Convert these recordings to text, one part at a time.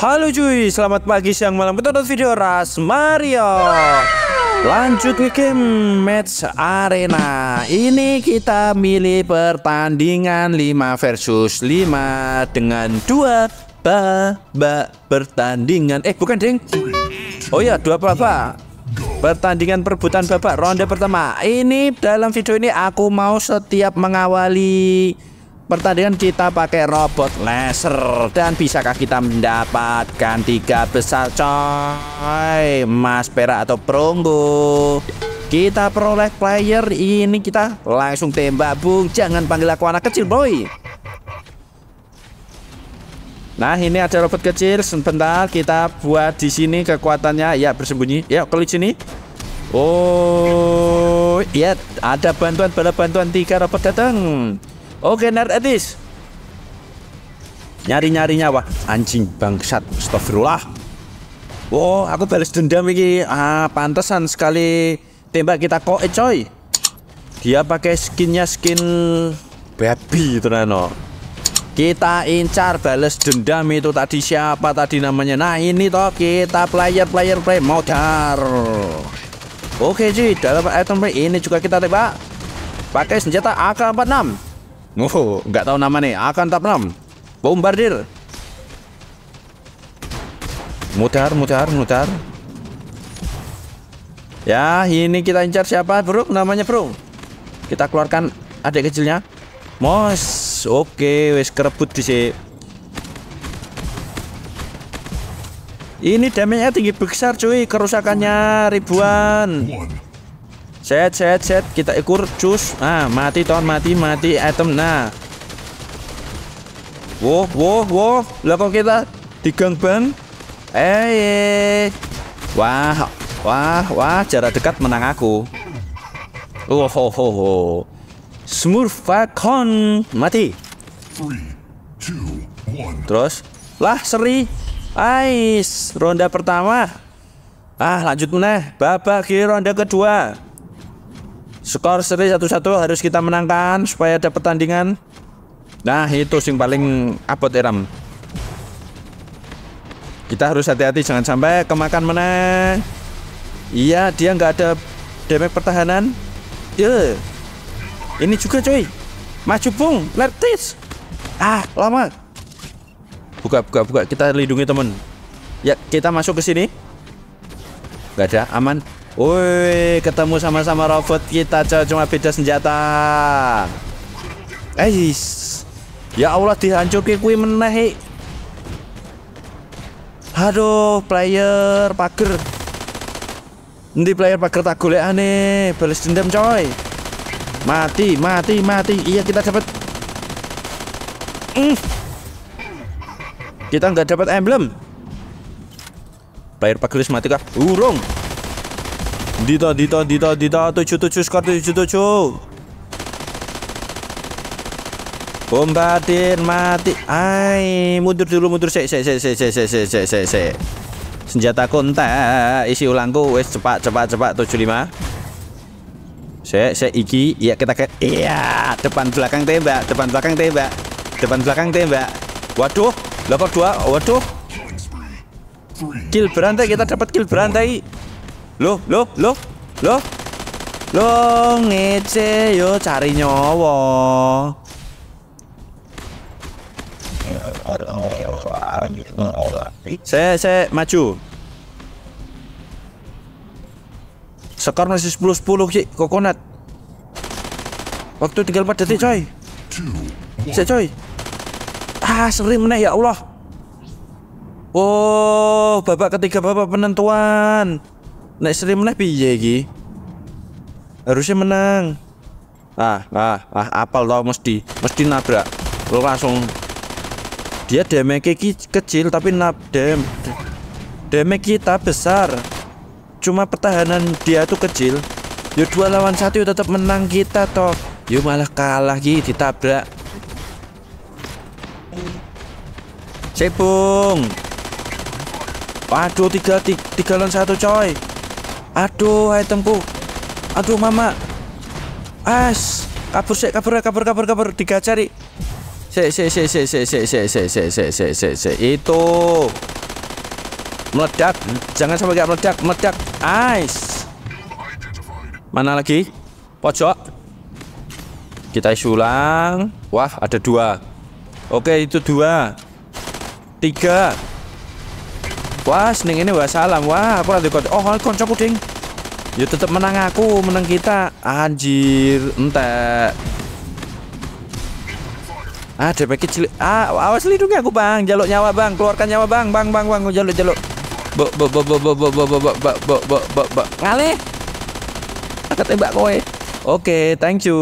Halo cuy, selamat pagi, siang, malam. Kita nonton video Ras Mario. Lanjut ke game match arena. Ini kita milih pertandingan 5 versus 5 dengan dua babak pertandingan. Eh, bukan, Ding. Oh ya, dua babak. Pertandingan perbutan babak ronde pertama. Ini dalam video ini aku mau setiap mengawali Pertandingan kita pakai robot laser dan bisakah kita mendapatkan tiga besar coy mas perak atau perunggu kita peroleh player ini kita langsung tembak bung jangan panggil aku anak kecil boy Nah ini ada robot kecil sebentar kita buat di sini kekuatannya ya bersembunyi ya klik sini Oh iya ada bantuan bala bantuan tiga robot datang Oke, nerd etis. Nyari-nyari nyawa. Anjing bangsat. Astagfirullah. Wow, aku balas dendam ini. Ah, pantesan sekali tembak kita kok, coy. Dia pakai skinnya skin baby itu nano. Kita incar balas dendam itu tadi siapa tadi namanya. Nah, ini toh kita player player play modar. Oke, Ji, dalam item ini juga kita tembak pakai senjata AK-46 Oh, nggak tahu nama nih. Akan tap 6. Bombardir. Mutar, mutar, mutar. Ya, ini kita incar siapa, Bro? Namanya, Bro. Kita keluarkan adik kecilnya. Mos. Oke, wes kerebut sini. Ini damage-nya tinggi besar cuy, kerusakannya ribuan. Set, set, set. Kita ikur cus. Ah, mati ton, mati, mati item. Nah. Wow, wow, wow. Lah kok kita digang ban? Eh. Wah, wah, wah, jarak dekat menang aku. Oh, ho, ho, ho. Smurf Falcon mati. Three, two, Terus, lah seri. Ais, ronda pertama. Ah, lanjut meneh. Babak kiri ronda kedua. Skor seri satu-satu harus kita menangkan supaya ada pertandingan Nah, itu sing paling abot eram. Kita harus hati-hati jangan sampai kemakan menang. Iya, dia nggak ada damage pertahanan. Ye. Iya. Ini juga cuy. Maju bung, letis. Ah, lama. Buka, buka, buka. Kita lindungi temen. Ya, kita masuk ke sini. Gak ada, aman. Woi, ketemu sama-sama robot kita, coy. Cuma beda senjata. Eis. Ya Allah dihancurke kuwi meneh. Aduh, player pager. Endi player pager tak golekane? Balas dendam, coy. Mati, mati, mati. Iya, kita dapat. Mm. Kita nggak dapat emblem. Player pager mati kah? Urung. Dita, Dita, Dita, Dita, tujuh, tujuh, skor tujuh, tujuh. Bombardir mati. ay, mundur dulu, mundur se, se, se, se, se, se, se, se, se. Senjata kontak, isi ulangku, wes cepat, cepat, cepat, tujuh lima. Se, se, iki, ya kita ke, iya, depan belakang tembak, depan belakang tembak, depan belakang tembak. Waduh, lapor dua, waduh. Kill berantai, kita dapat kill berantai. Loh, loh, loh. Loh. Loh ngece yo cari nyawa. Saya saya maju. Sekar masih 10 10 sih kokonat. Waktu tinggal empat detik coy. Saya coy. Ah, sering meneh ya Allah. Oh, babak ketiga babak penentuan. Nek seri meneh piye iki? Harusnya menang. Ah, ah, ah apal tau mesti, mesti nabrak. Lo langsung dia damage ki kecil tapi nab dam damage kita besar. Cuma pertahanan dia tuh kecil. Yo dua lawan satu tetap menang kita toh. Yo malah kalah ki ditabrak. Cepung. Waduh tiga, tiga lawan satu coy Aduh, itemku. Aduh, mama. As, kabur sih, kabur, kabur, kabur, kabur. Tiga cari. Si, si, si, si, si, si, si, si, si, si, si, si, si. Itu meledak. Jangan sampai gak meledak, meledak. As. Mana lagi? Pojok. Kita ulang. Wah, ada dua. Oke, itu dua. Tiga. Wah, seneng ini wah salam. Wah, aku lagi Oh, kau koncoku ding. Ya tetap menang aku, menang kita. Anjir, entek. Ah, DP kecil. Ah, awas lindungi aku, Bang. Jaluk nyawa, Bang. Keluarkan nyawa, Bang. Bang, Bang, Bang. Jaluk, jaluk. Bo bo bo bo bo bo bo bo bo bo bo bo bo bo. Ngale. Aku tembak kowe. Oke, thank you.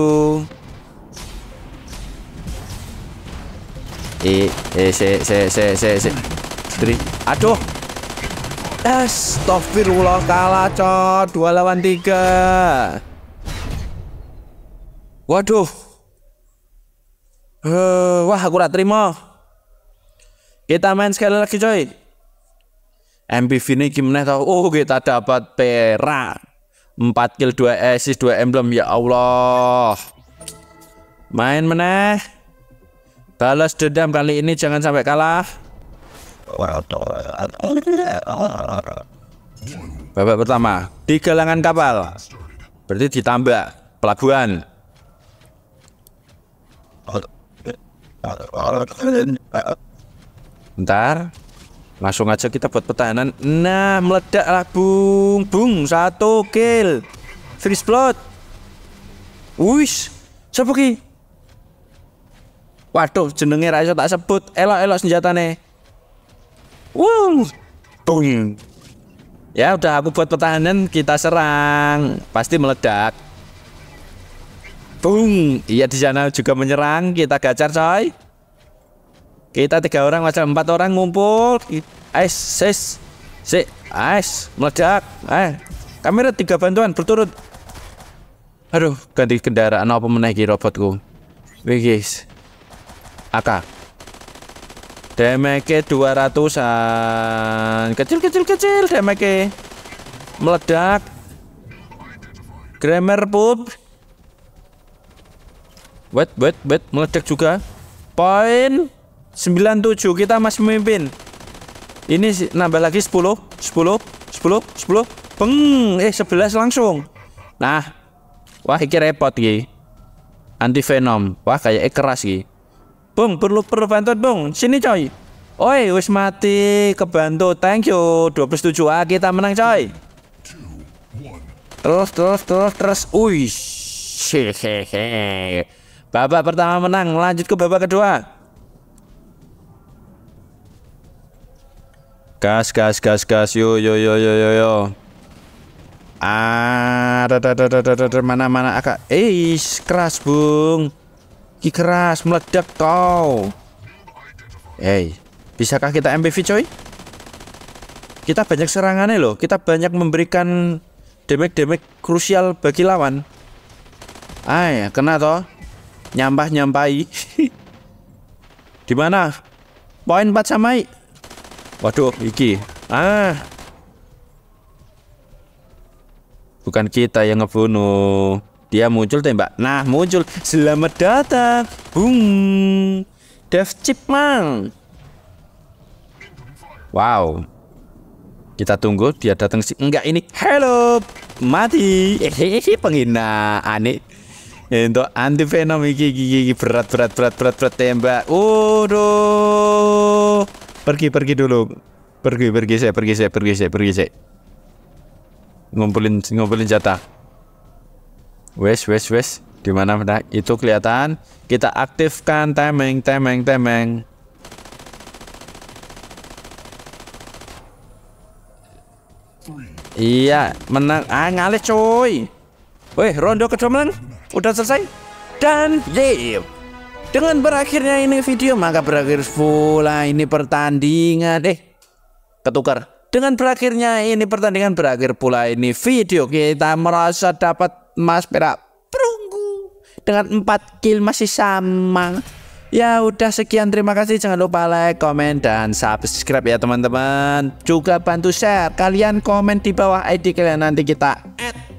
Eh, eh, se se se se se. Tri. Aduh. Astagfirullah kalah cok dua lawan tiga Waduh eh, Wah aku gak terima Kita main sekali lagi coy MPV ini gimana tau Oh kita dapat perak 4 kill 2 assist 2 emblem ya Allah Main meneh Balas dendam kali ini jangan sampai kalah Babak pertama di galangan kapal. Berarti ditambah pelabuhan. Ntar Langsung aja kita buat pertahanan. Nah, meledaklah bung. Bung, satu kill. Freeze plot. Wis. Siapa Waduh, jenenge raja tak sebut. Elok-elok senjatane. Woo, Ya udah aku buat pertahanan kita serang pasti meledak. Tung. Iya di sana juga menyerang kita gacar coy. Kita tiga orang macam empat orang ngumpul. Ais sis. Si, ais meledak. Eh, kamera tiga bantuan berturut. Aduh, ganti kendaraan apa menaiki robotku. Wigis, Aka. Damage 200-an. Kecil kecil kecil damage. Meledak. Grammar pub. Wait, wait, wait, meledak juga. Poin 97 kita masih memimpin. Ini nambah lagi 10, 10, 10, 10. peng eh 11 langsung. Nah. Wah, ini repot iki. Anti venom. Wah, kayak keras iki. Bung, perlu perlu bantuan, Bung. Sini, coy. Oi, wis mati kebantu. Thank you. 27 A kita menang, coy. Terus, terus, terus, terus. hehehe. Babak pertama menang, lanjut ke babak kedua. Gas, gas, gas, gas. Yo, yo, yo, yo, yo, yo. Ah, da, da, da, da, da, da, mana mana akak. Eish, keras, Bung. Ki keras meledak kau. Hey, bisakah kita MPV coy? Kita banyak serangannya loh. Kita banyak memberikan damage-damage krusial bagi lawan. Ay, ah, ya, kena toh. Nyampah-nyampai. Di mana? Poin 4 samai. Waduh, iki. Ah. Bukan kita yang ngebunuh. Dia muncul tembak. Nah, muncul. Selamat datang. Bung. Dev Chipman. Wow. Kita tunggu dia datang sih. Enggak ini. Hello. Mati. Hehehe penghina aneh. itu anti venom gigi gigi berat berat berat berat berat tembak. Waduh. Pergi pergi dulu. Pergi pergi saya pergi saya pergi saya pergi saya. Ngumpulin ngumpulin jatah wes wes wes di mana itu kelihatan kita aktifkan temeng temeng temeng Iya, menang. Ah, ngalih coy. Weh, rondo kedomelan udah selesai. Dan yeah. Dengan berakhirnya ini video, maka berakhir pula ini pertandingan. deh. ketukar. Dengan berakhirnya ini pertandingan, berakhir pula ini video. Kita merasa dapat emas, perak, perunggu. Dengan 4 kill masih sama. Ya udah sekian terima kasih jangan lupa like, komen dan subscribe ya teman-teman. Juga bantu share. Kalian komen di bawah ID kalian nanti kita add